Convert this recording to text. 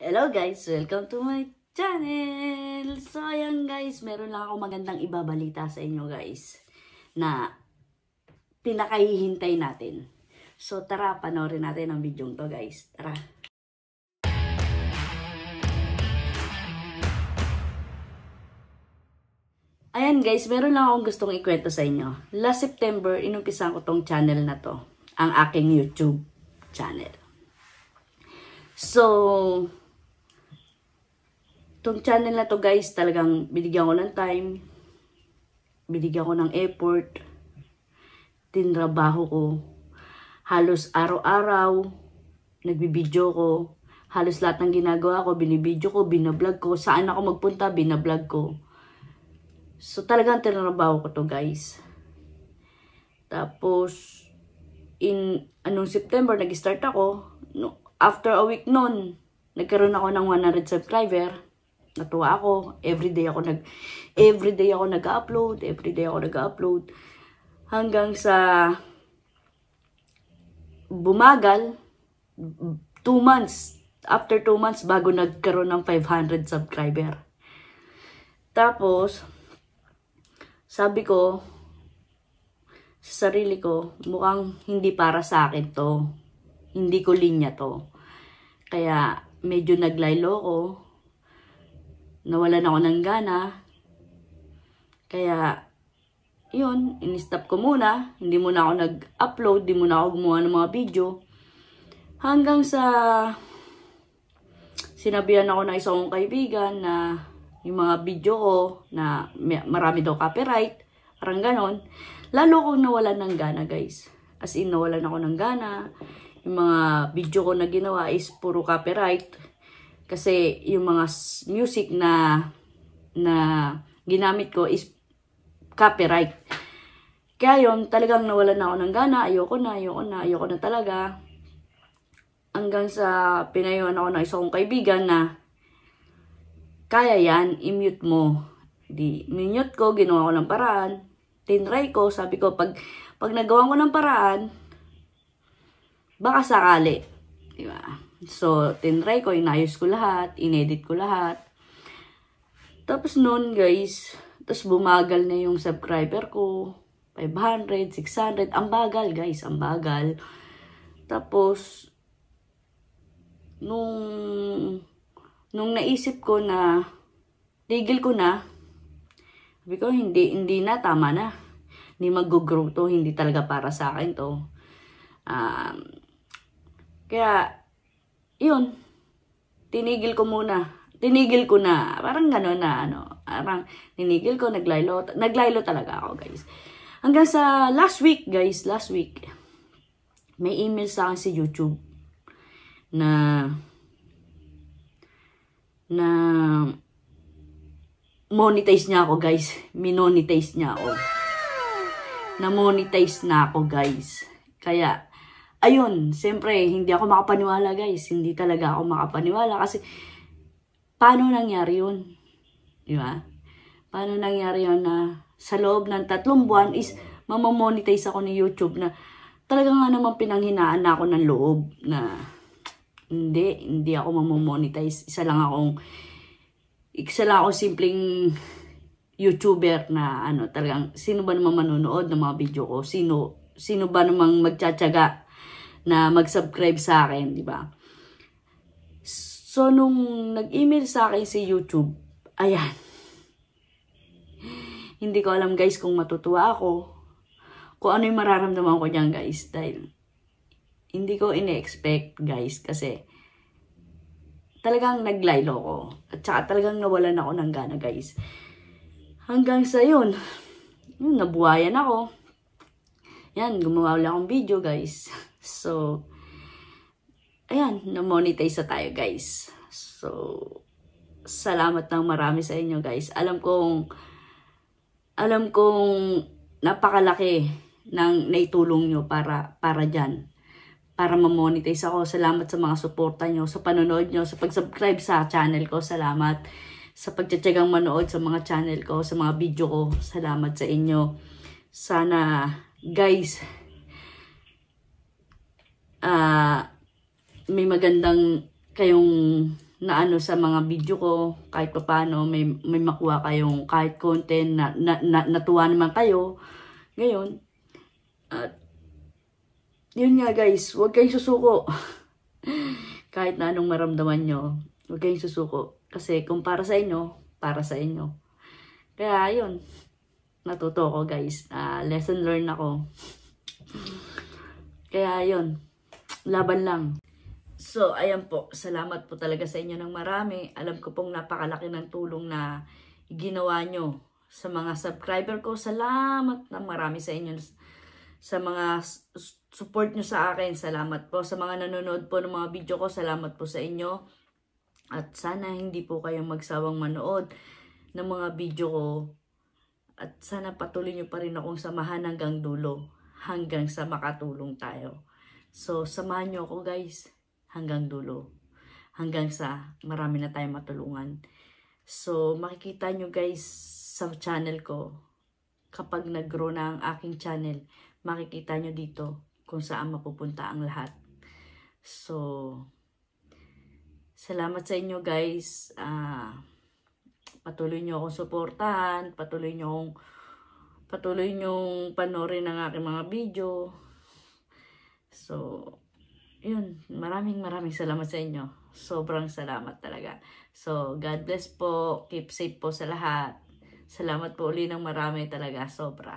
Hello guys! Welcome to my channel! So ayan guys, meron lang ako magandang ibabalita sa inyo guys na pinakahihintay natin. So tara, panoorin natin ang video to guys. Tara! Ayan guys, meron lang akong gustong ikwento sa inyo. Last September, inumpisan ko tong channel na to. Ang aking YouTube channel. So, tong channel na to guys, talagang binigyan ko ng time, binigyan ko ng effort, tinrabaho ko, halos araw-araw, nagbibideo ko, halos lahat ng ginagawa ko, binibideo ko, binablog ko, saan ako magpunta, binablog ko. So talagang tinrabaho ko to guys. Tapos, in anong September, nag-start ako. No, after a week noon, nagkaroon ako ng 100 subscriber natuwa ako. Everyday ako nag everyday ako nag-upload, everyday ako nag-upload hanggang sa bumagal 2 months after 2 months bago nagkaroon ng 500 subscriber. Tapos sabi ko sa sarili ko, mukhang hindi para sa akin 'to. Hindi ko linya 'to. Kaya medyo naglaylo ko nawalan ako ng gana. Kaya, yun, in-stop ko muna. Hindi muna ako nag-upload, hindi muna ako gumawa ng mga video. Hanggang sa sinabihan ako ng isang kaibigan na yung mga video ko na marami daw copyright, parang ganon. Lalo akong nawalan ng gana guys. As in, nawalan ako ng gana. Yung mga video ko na ginawa is puro copyright kasi yung mga music na na ginamit ko is copyright. Kaya yon talagang nawalan na ako ng gana. Ayoko na, ayoko na, ayoko na talaga. Hanggang sa pinayuhan ako ng isa kong kaibigan na kaya yan, i-mute mo. Di, minute ko, ginawa ko ng paraan. Tinry ko, sabi ko, pag, pag nagawa ko ng paraan, baka sakali. Di ba? So, tinry ko, inayos ko lahat, inedit ko lahat. Tapos noon guys, tapos bumagal na yung subscriber ko. 500, 600, ang bagal guys, ang bagal. Tapos, nung, nung naisip ko na, tigil ko na, sabi ko, hindi, hindi na, tama na. Hindi mag-grow to, hindi talaga para sa akin to. Um, kaya, yun, tinigil ko muna. Tinigil ko na. Parang gano'n na, ano. Parang tinigil ko, naglaylo. Naglaylo talaga ako, guys. Hanggang sa last week, guys, last week, may email sa akin si YouTube na na monetize niya ako, guys. Minonetize niya ako. Na monetize na ako, guys. Kaya, ayun, siyempre, hindi ako makapaniwala guys. Hindi talaga ako makapaniwala kasi paano nangyari yun? Di ba? Paano nangyari yun na sa loob ng tatlong buwan is mamamonetize ako ni YouTube na talaga nga naman pinanghinaan na ako ng loob na hindi, hindi ako mamamonetize. Isa lang akong, isa lang ako simpleng YouTuber na ano, talagang sino ba namang manonood ng mga video ko? Sino, sino ba namang magtsatsaga na mag-subscribe sa akin, di ba? So, nung nag-email sa akin si YouTube, ayan. Hindi ko alam guys kung matutuwa ako. Kung ano yung mararamdaman ko niyan guys. Dahil hindi ko ine-expect guys kasi talagang naglaylo ko. At saka talagang nawalan ako ng gana guys. Hanggang sa yun, yun nabuhayan ako. Yan, gumawa ulit akong video guys. So, ayan, na-monetize na tayo guys. So, salamat ng marami sa inyo guys. Alam kong, alam kong napakalaki ng naitulong nyo para, para dyan. Para ma-monetize ako. Salamat sa mga suporta nyo, sa panonood nyo, sa pag-subscribe sa channel ko. Salamat sa pagtsatsagang manood sa mga channel ko, sa mga video ko. Salamat sa inyo. Sana, guys, uh, may magandang kayong naano sa mga video ko kahit pa paano may, may makuha kayong kahit content na, na, na natuwa naman kayo ngayon at uh, yun nga guys huwag kayong susuko kahit na anong maramdaman nyo huwag kayong susuko kasi kung para sa inyo para sa inyo kaya yun natuto ko guys uh, lesson learned ako kaya yun laban lang. So, ayan po. Salamat po talaga sa inyo ng marami. Alam ko pong napakalaki ng tulong na ginawa nyo sa mga subscriber ko. Salamat na marami sa inyo sa mga support nyo sa akin. Salamat po sa mga nanonood po ng mga video ko. Salamat po sa inyo. At sana hindi po kayong magsawang manood ng mga video ko. At sana patuloy nyo pa rin akong samahan hanggang dulo. Hanggang sa makatulong tayo. So, samahan nyo ako guys hanggang dulo. Hanggang sa marami na tayong matulungan. So, makikita nyo guys sa channel ko. Kapag nag-grow na ang aking channel, makikita nyo dito kung saan mapupunta ang lahat. So, salamat sa inyo guys. Uh, patuloy nyo akong suportahan, patuloy nyo patuloy nyo panorin ang aking mga video. So, yun, maraming maraming salamat sa inyo. Sobrang salamat talaga. So, God bless po. Keep safe po sa lahat. Salamat po uli ng marami talaga. Sobra.